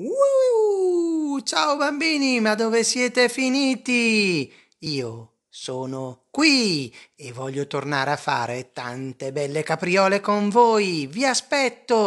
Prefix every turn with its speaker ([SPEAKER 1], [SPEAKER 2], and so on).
[SPEAKER 1] Uh, ciao bambini, ma dove siete finiti? Io sono qui e voglio tornare a fare tante belle capriole con voi. Vi aspetto!